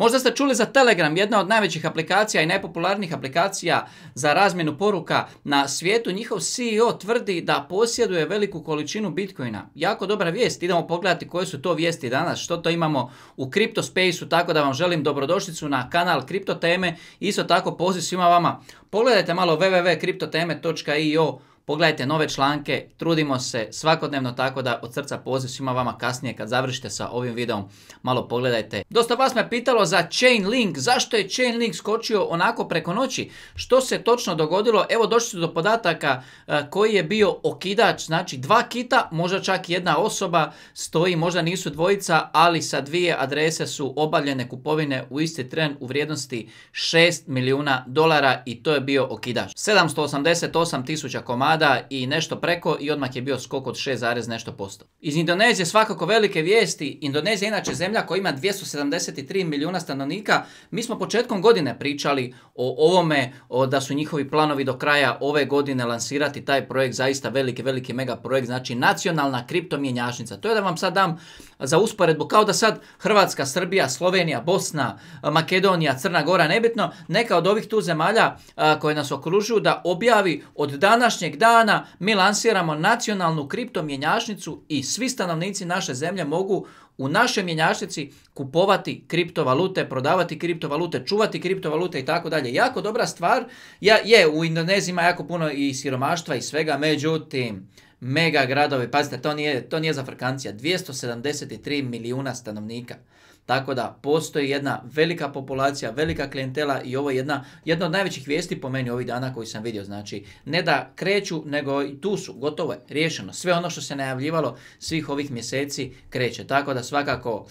Možda ste čuli za Telegram, jedna od najvećih aplikacija i najpopularnijih aplikacija za razmjenu poruka na svijetu. Njihov CEO tvrdi da posjeduje veliku količinu bitcoina. Jako dobra vijest, idemo pogledati koje su to vijesti danas, što to imamo u Cryptospace-u, tako da vam želim dobrodošlicu na kanal Teme. Isto tako poziv svima vama. Pogledajte malo www.kriptoteme.io Pogledajte nove članke, trudimo se svakodnevno tako da od srca poziv svima vama kasnije kad završite sa ovim videom malo pogledajte. Dosta vas me pitalo za Chainlink, zašto je Chainlink skočio onako preko noći? Što se točno dogodilo? Evo došli su do podataka e, koji je bio okidač, znači dva kita, možda čak jedna osoba stoji, možda nisu dvojica, ali sa dvije adrese su obavljene kupovine u isti tren u vrijednosti 6 milijuna dolara i to je bio okidač. 788 tisuća komada i nešto preko i odmah je bio skok od 6, nešto posto. Iz Indonezije svakako velike vijesti. Indonezija je inače zemlja koja ima 273 milijuna stanovnika. Mi smo početkom godine pričali o ovome, o da su njihovi planovi do kraja ove godine lansirati taj projekt, zaista veliki, veliki mega projekt, znači nacionalna kriptomjenjašnica. To je da vam sad dam za usporedbu, kao da sad Hrvatska, Srbija, Slovenija, Bosna, Makedonija, Crna Gora, nebitno, neka od ovih tu zemalja koje nas okružuju da objavi od današnjeg dana mi lansiramo nacionalnu kripto i svi stanovnici naše zemlje mogu u našoj mjenjačnici kupovati kriptovalute, prodavati kriptovalute, čuvati kriptovalute i tako dalje. Jako dobra stvar. Ja, je, u Indoneziji ima jako puno i siromaštva i svega, međutim, mega gradovi, pazite, to nije, to nije za frkancija, 273 milijuna stanovnika. Tako da postoji jedna velika populacija, velika klijentela i ovo je jedna, jedna od najvećih vijesti po meni ovih dana koji sam vidio. Znači, ne da kreću, nego i tu su, gotovo je, riješeno. Sve ono što se najavljivalo svih ovih mjeseci kreće. Tako da svakako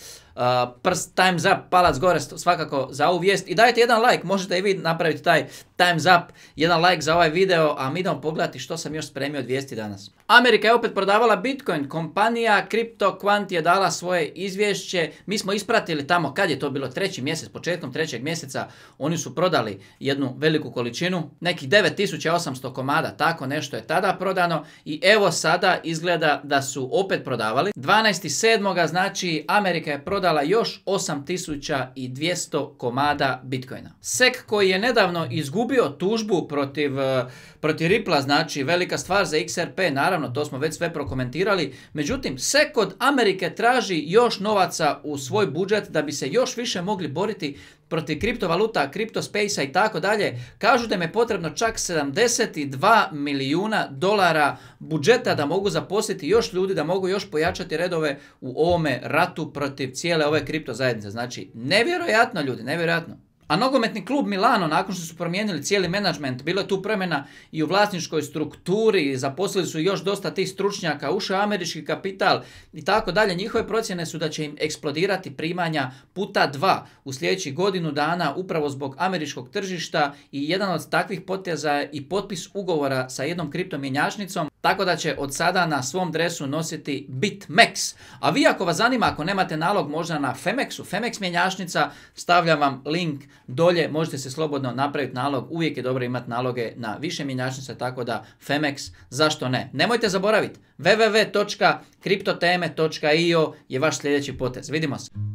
prst times up, palac gore svakako za ovu vijest. I dajte jedan like, možete i vi napraviti taj times up, jedan like za ovaj video, a mi idemo pogledati što sam još spremio od vijesti danas. Amerika je opet prodavala Bitcoin, kompanija CryptoQuant je dala svoje izvješće, mi smo ispratili ili tamo, kad je to bilo treći mjesec, početkom trećeg mjeseca, oni su prodali jednu veliku količinu, nekih 9800 komada, tako nešto je tada prodano i evo sada izgleda da su opet prodavali. 12.7. znači Amerika je prodala još 8200 komada Bitcoina. SEC koji je nedavno izgubio tužbu protiv, eh, protiv Ripla, znači velika stvar za XRP, naravno to smo već sve prokomentirali, međutim SEC od Amerike traži još novaca u svoj budžet budžet da bi se još više mogli boriti protiv kriptovaluta, kriptospacea i tako dalje. Kažu da im je potrebno čak 72 milijuna dolara budžeta da mogu zaposliti još ljudi, da mogu još pojačati redove u ovome ratu protiv cijele ove kripto zajednice. Znači, nevjerojatno ljudi, nevjerojatno. A nogometni klub Milano, nakon što su promijenili cijeli menadžment, bilo je tu promjena i u vlasničkoj strukturi, zaposlili su još dosta tih stručnjaka, ušao je američki kapital i tako dalje. Njihove procjene su da će im eksplodirati primanja puta dva u sljedećih godinu dana upravo zbog američkog tržišta i jedan od takvih poteza je i potpis ugovora sa jednom kriptomjenjačnicom tako da će od sada na svom dresu nositi BitMEX. A vi ako vas zanima, ako nemate nalog možda na Femexu, Femex mjenjačnica, stavljam vam link dolje, možete se slobodno napraviti nalog. Uvijek je dobro imati naloge na više mjenjašnice, tako da Femex, zašto ne? Nemojte zaboraviti, www.kriptoteme.io je vaš sljedeći potez. Vidimo se.